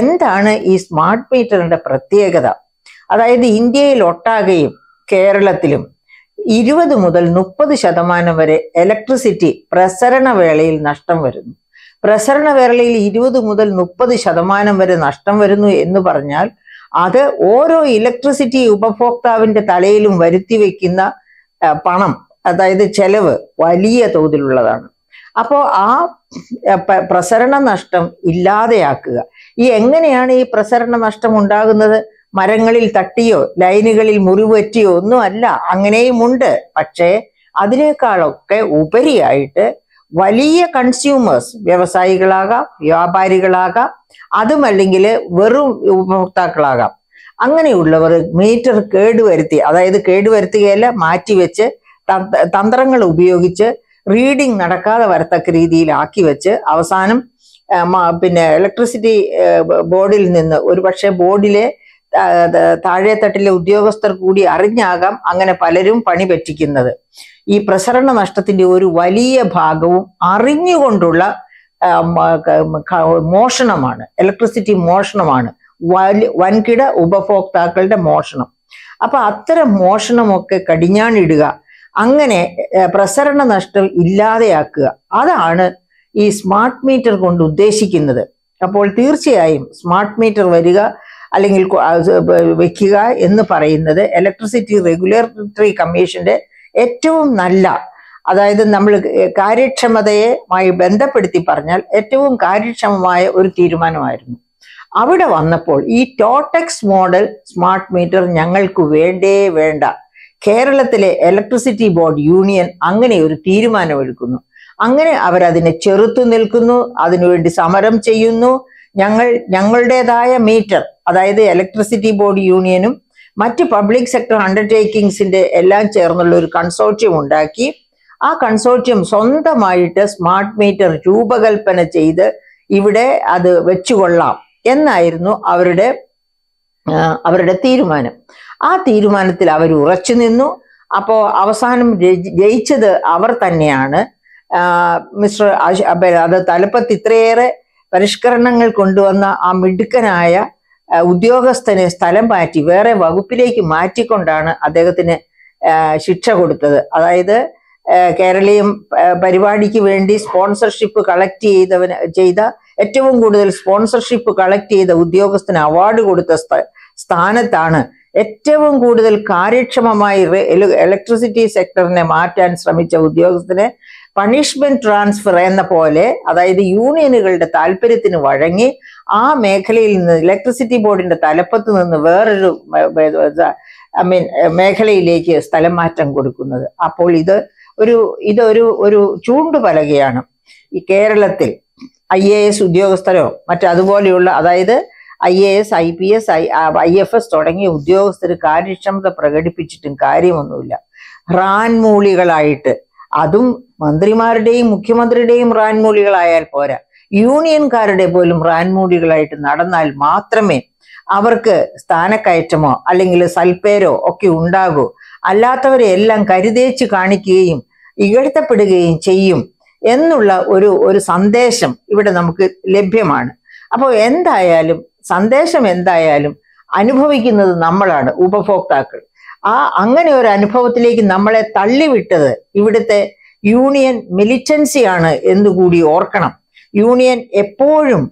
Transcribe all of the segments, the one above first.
എന്താണ് ഈ സ്മാർട്ട് മീറ്ററിന്റെ പ്രത്യേകത അതായത് ഇന്ത്യയിൽ ഒട്ടാകെയും കേരളത്തിലും ഇരുപത് മുതൽ മുപ്പത് ശതമാനം വരെ ഇലക്ട്രിസിറ്റി പ്രസരണ വേളയിൽ നഷ്ടം വരുന്നു പ്രസരണ വേളയിൽ ഇരുപത് മുതൽ മുപ്പത് ശതമാനം വരെ നഷ്ടം വരുന്നു എന്ന് പറഞ്ഞാൽ അത് ഓരോ ഇലക്ട്രിസിറ്റി ഉപഭോക്താവിന്റെ തലയിലും വരുത്തി വെക്കുന്ന പണം അതായത് ചെലവ് വലിയ തോതിലുള്ളതാണ് അപ്പോൾ ആ പ്രസരണ നഷ്ടം ഇല്ലാതെയാക്കുക ഈ എങ്ങനെയാണ് ഈ പ്രസരണ നഷ്ടം ഉണ്ടാകുന്നത് മരങ്ങളിൽ തട്ടിയോ ലൈനുകളിൽ മുറിവറ്റിയോ ഒന്നും അല്ല അങ്ങനെയും ഉണ്ട് പക്ഷേ അതിനേക്കാളൊക്കെ ഉപരിയായിട്ട് വലിയ കൺസ്യൂമേഴ്സ് വ്യവസായികളാകാം വ്യാപാരികളാകാം അതുമല്ലെങ്കിൽ വെറും ഉപഭോക്താക്കളാകാം അങ്ങനെയുള്ളവർ മീറ്റർ കേടുവരുത്തി അതായത് കേടുവരുത്തുകയല്ല മാറ്റിവെച്ച് തന്ത്രങ്ങൾ ഉപയോഗിച്ച് റീഡിംഗ് നടക്കാതെ വരത്തക്ക രീതിയിലാക്കി വെച്ച് അവസാനം പിന്നെ ഇലക്ട്രിസിറ്റി ബോർഡിൽ നിന്ന് ഒരു പക്ഷേ ബോർഡിലെ താഴെത്തട്ടിലെ ഉദ്യോഗസ്ഥർ കൂടി അറിഞ്ഞാകാം അങ്ങനെ പലരും പണി പറ്റിക്കുന്നത് ഈ പ്രസരണ നഷ്ടത്തിന്റെ ഒരു വലിയ ഭാഗവും അറിഞ്ഞുകൊണ്ടുള്ള മോഷണമാണ് ഇലക്ട്രിസിറ്റി മോഷണമാണ് വൻകിട ഉപഭോക്താക്കളുടെ മോഷണം അപ്പൊ അത്തരം മോഷണമൊക്കെ കടിഞ്ഞാണിടുക അങ്ങനെ പ്രസരണ നഷ്ടം ഇല്ലാതെയാക്കുക അതാണ് ഈ സ്മാർട്ട് മീറ്റർ കൊണ്ട് ഉദ്ദേശിക്കുന്നത് അപ്പോൾ തീർച്ചയായും സ്മാർട്ട് മീറ്റർ വരിക അല്ലെങ്കിൽ വയ്ക്കുക എന്ന് പറയുന്നത് ഇലക്ട്രിസിറ്റി റെഗുലേറ്ററി കമ്മീഷന്റെ ഏറ്റവും നല്ല അതായത് നമ്മൾ കാര്യക്ഷമതയുമായി ബന്ധപ്പെടുത്തി പറഞ്ഞാൽ ഏറ്റവും കാര്യക്ഷമമായ ഒരു തീരുമാനമായിരുന്നു അവിടെ വന്നപ്പോൾ ഈ ടോട്ടക്സ് മോഡൽ സ്മാർട്ട് മീറ്റർ ഞങ്ങൾക്ക് വേണ്ടേ വേണ്ട കേരളത്തിലെ ഇലക്ട്രിസിറ്റി ബോർഡ് യൂണിയൻ അങ്ങനെ ഒരു തീരുമാനമെടുക്കുന്നു അങ്ങനെ അവരതിനെ ചെറുത്തു നിൽക്കുന്നു അതിനുവേണ്ടി സമരം ചെയ്യുന്നു ഞങ്ങൾ ഞങ്ങളുടേതായ മീറ്റർ അതായത് ഇലക്ട്രിസിറ്റി ബോർഡ് യൂണിയനും മറ്റ് പബ്ലിക് സെക്ടർ അണ്ടർടേക്കിങ്സിന്റെ എല്ലാം ചേർന്നുള്ള ഒരു കൺസോർട്ടിയം ഉണ്ടാക്കി ആ കൺസോർഷ്യം സ്വന്തമായിട്ട് സ്മാർട്ട് മീറ്റർ രൂപകൽപ്പന ചെയ്ത് ഇവിടെ അത് വെച്ചുകൊള്ളാം എന്നായിരുന്നു അവരുടെ അവരുടെ തീരുമാനം ആ തീരുമാനത്തിൽ അവർ ഉറച്ചു നിന്നു അപ്പോൾ അവസാനം ജയിച്ചത് അവർ തന്നെയാണ് മിസ്റ്റർ അത് തലപ്പത്ത് ഇത്രയേറെ പരിഷ്കരണങ്ങൾ കൊണ്ടുവന്ന ആ മിടുക്കനായ ഉദ്യോഗസ്ഥനെ സ്ഥലം മാറ്റി വേറെ വകുപ്പിലേക്ക് മാറ്റിക്കൊണ്ടാണ് അദ്ദേഹത്തിന് ശിക്ഷ കൊടുത്തത് അതായത് കേരളീയം പരിപാടിക്ക് വേണ്ടി സ്പോൺസർഷിപ്പ് കളക്ട് ചെയ്തവന് ചെയ്ത ഏറ്റവും കൂടുതൽ സ്പോൺസർഷിപ്പ് കളക്ട് ചെയ്ത ഉദ്യോഗസ്ഥന് അവാർഡ് കൊടുത്ത സ്ഥാനത്താണ് ഏറ്റവും കൂടുതൽ കാര്യക്ഷമമായി ഇലക്ട്രിസിറ്റി സെക്ടറിനെ മാറ്റാൻ ശ്രമിച്ച ഉദ്യോഗസ്ഥനെ പണിഷ്മെന്റ് ട്രാൻസ്ഫർ എന്ന പോലെ അതായത് യൂണിയനുകളുടെ താല്പര്യത്തിന് വഴങ്ങി ആ മേഖലയിൽ നിന്ന് ഇലക്ട്രിസിറ്റി ബോർഡിന്റെ തലപ്പത്ത് നിന്ന് വേറൊരു ഐ മീൻ മേഖലയിലേക്ക് സ്ഥലം മാറ്റം കൊടുക്കുന്നത് അപ്പോൾ ഇത് ഒരു ഇതൊരു ഒരു ചൂണ്ടുപലകയാണ് ഈ കേരളത്തിൽ ഐ എ എസ് ഉദ്യോഗസ്ഥരോ മറ്റതുപോലെയുള്ള അതായത് I A S I P S I I F S തുടങ്ങിയ ഉദ്യോഗസ്ഥർ കാര്യക്ഷമത പ്രകടിപ്പിച്ചിട്ടും കാര്യമൊന്നുമില്ല റാൻമൂളികളായിട്ട് അതും മന്ത്രിമാരുടെയും മുഖ്യമന്ത്രിയുടെയും റാൻമൂലികളായാൽ പോരാ യൂണിയൻകാരുടെ പോലും റാൻമൂലികളായിട്ട് നടന്നാൽ മാത്രമേ അവർക്ക് സ്ഥാനക്കയറ്റമോ അല്ലെങ്കിൽ സൽപ്പേരോ ഒക്കെ ഉണ്ടാകൂ അല്ലാത്തവരെ എല്ലാം കരുതേച്ച് കാണിക്കുകയും ഇകഴ്ത്തപ്പെടുകയും ചെയ്യും എന്നുള്ള ഒരു ഒരു സന്ദേശം ഇവിടെ നമുക്ക് ലഭ്യമാണ് അപ്പോൾ എന്തായാലും സന്ദേശം എന്തായാലും അനുഭവിക്കുന്നത് നമ്മളാണ് ഉപഭോക്താക്കൾ ആ അങ്ങനെ ഒരു അനുഭവത്തിലേക്ക് നമ്മളെ തള്ളിവിട്ടത് ഇവിടുത്തെ യൂണിയൻ മിലിറ്റൻസിയാണ് എന്നുകൂടി ഓർക്കണം യൂണിയൻ എപ്പോഴും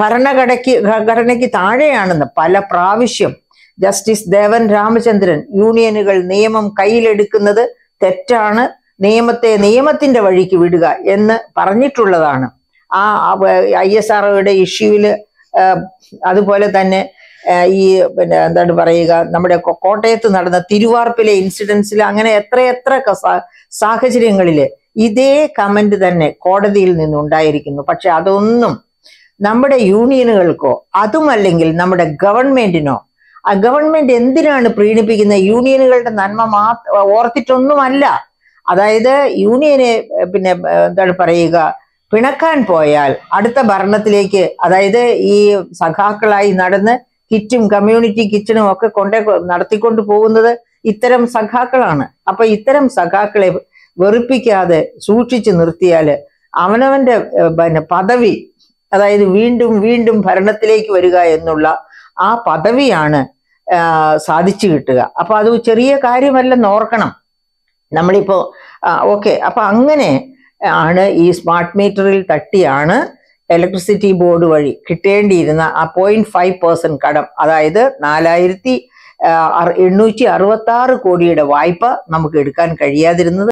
ഭരണഘടയ്ക്ക് ഘടനയ്ക്ക് താഴെയാണെന്ന് പല പ്രാവശ്യം ജസ്റ്റിസ് ദേവൻ രാമചന്ദ്രൻ യൂണിയനുകൾ നിയമം കയ്യിലെടുക്കുന്നത് തെറ്റാണ് നിയമത്തെ നിയമത്തിന്റെ വഴിക്ക് വിടുക എന്ന് പറഞ്ഞിട്ടുള്ളതാണ് ആ ഐ എസ് ആർഒയുടെ ഇഷ്യൂവിൽ അതുപോലെ തന്നെ ഈ പിന്നെ എന്താണ് പറയുക നമ്മുടെ കോട്ടയത്ത് നടന്ന തിരുവാർപ്പിലെ ഇൻസിഡൻസിൽ അങ്ങനെ എത്രയെത്ര സാഹചര്യങ്ങളില് ഇതേ കമന്റ് തന്നെ കോടതിയിൽ നിന്നുണ്ടായിരിക്കുന്നു പക്ഷെ അതൊന്നും നമ്മുടെ യൂണിയനുകൾക്കോ അതുമല്ലെങ്കിൽ നമ്മുടെ ഗവൺമെന്റിനോ ആ ഗവൺമെന്റ് എന്തിനാണ് പ്രീണിപ്പിക്കുന്ന യൂണിയനുകളുടെ നന്മ മാ ഓർത്തിട്ടൊന്നുമല്ല അതായത് യൂണിയനെ പിന്നെ എന്താണ് പറയുക പിണക്കാൻ പോയാൽ അടുത്ത ഭരണത്തിലേക്ക് അതായത് ഈ സഖാക്കളായി നടന്ന് കിറ്റും കമ്മ്യൂണിറ്റി കിച്ചണും ഒക്കെ കൊണ്ടേ നടത്തിക്കൊണ്ട് പോകുന്നത് ഇത്തരം സഖാക്കളാണ് അപ്പൊ ഇത്തരം സഖാക്കളെ വെറുപ്പിക്കാതെ സൂക്ഷിച്ചു നിർത്തിയാൽ അവനവന്റെ പിന്നെ പദവി അതായത് വീണ്ടും വീണ്ടും ഭരണത്തിലേക്ക് വരിക എന്നുള്ള ആ പദവിയാണ് സാധിച്ചു കിട്ടുക അപ്പൊ അത് ചെറിയ കാര്യമല്ലെന്ന് ഓർക്കണം നമ്മളിപ്പോ ഓക്കെ അപ്പൊ അങ്ങനെ ആണ് ഈ സ്മാർട്ട് മീറ്ററിൽ തട്ടിയാണ് ഇലക്ട്രിസിറ്റി ബോർഡ് വഴി കിട്ടേണ്ടിയിരുന്ന ആ പോയിന്റ് ഫൈവ് പെർസെന്റ് കടം അതായത് നാലായിരത്തി എണ്ണൂറ്റി അറുപത്തി ആറ് കോടിയുടെ വായ്പ നമുക്ക് എടുക്കാൻ കഴിയാതിരുന്നത്